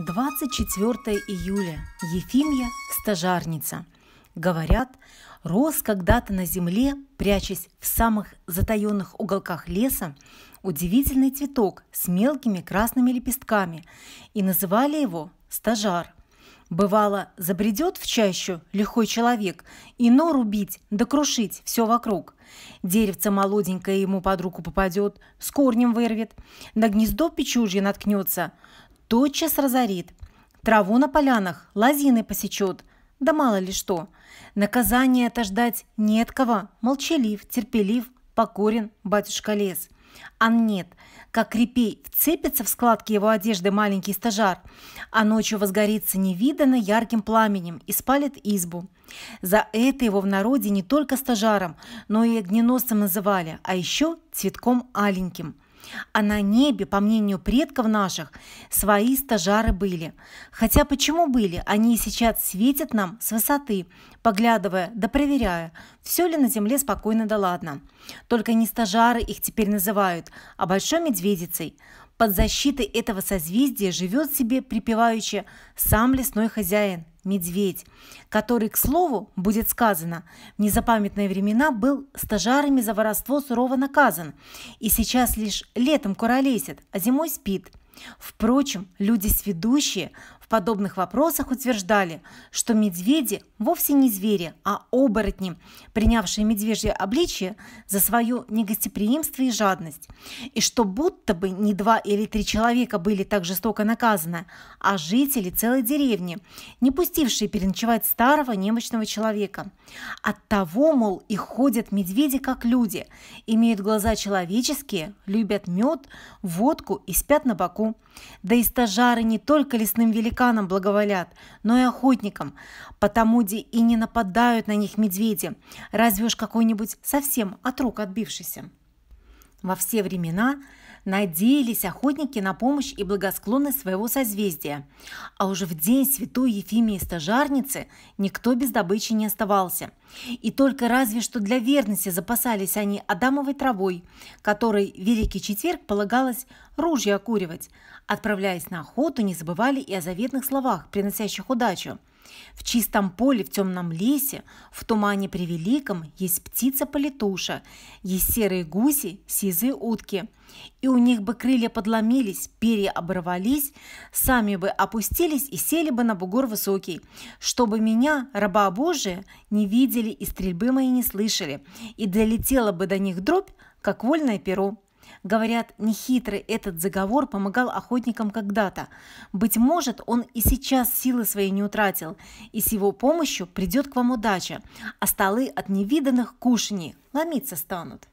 24 июля. Ефимья – стажарница. Говорят, рос когда-то на земле, прячась в самых затаенных уголках леса, удивительный цветок с мелкими красными лепестками, и называли его стажар. Бывало, забредет в чащу лихой человек, и но рубить да крушить все вокруг. Деревце молоденькое ему под руку попадет, с корнем вырвет, на гнездо печужье наткнется – тотчас разорит. Траву на полянах лозины посечет, да мало ли что. наказание это ждать не кого, молчалив, терпелив, покорен батюшка лес. А нет, как репей вцепится в складки его одежды маленький стажар, а ночью возгорится невиданно ярким пламенем и спалит избу. За это его в народе не только стажаром, но и огненосцем называли, а еще цветком аленьким – а на небе, по мнению предков наших, свои стажары были. Хотя почему были? Они и сейчас светят нам с высоты, поглядывая да проверяя, все ли на земле спокойно да ладно. Только не стажары их теперь называют, а большой медведицей. Под защитой этого созвездия живет себе припевающий сам лесной хозяин Медведь, который, к слову, будет сказано, в незапамятные времена был стажарами за воровство сурово наказан и сейчас лишь летом куролесит, а зимой спит – Впрочем, люди сведущие в подобных вопросах утверждали, что медведи вовсе не звери, а оборотни, принявшие медвежье обличие за свое негостеприимство и жадность, и что будто бы не два или три человека были так жестоко наказаны, а жители целой деревни, не пустившие переночевать старого немощного человека. от того, мол, и ходят медведи как люди, имеют глаза человеческие, любят мед, водку и спят на боку да и стажары не только лесным великанам благоволят, но и охотникам, потому где и не нападают на них медведи, разве уж какой-нибудь совсем от рук отбившийся. Во все времена надеялись охотники на помощь и благосклонность своего созвездия. А уже в день святой Ефимии Стажарницы никто без добычи не оставался. И только разве что для верности запасались они адамовой травой, которой в Великий Четверг полагалось ружье окуривать. Отправляясь на охоту, не забывали и о заветных словах, приносящих удачу – в чистом поле, в темном лесе, в тумане превеликом есть птица-полетуша, есть серые гуси, сизые утки. И у них бы крылья подломились, перья оборвались, сами бы опустились и сели бы на бугор высокий, чтобы меня, раба Божия, не видели и стрельбы мои не слышали, и долетела бы до них дробь, как вольное перо. Говорят, нехитрый этот заговор помогал охотникам когда-то. Быть может, он и сейчас силы свои не утратил, и с его помощью придет к вам удача, а столы от невиданных кушаний ломиться станут.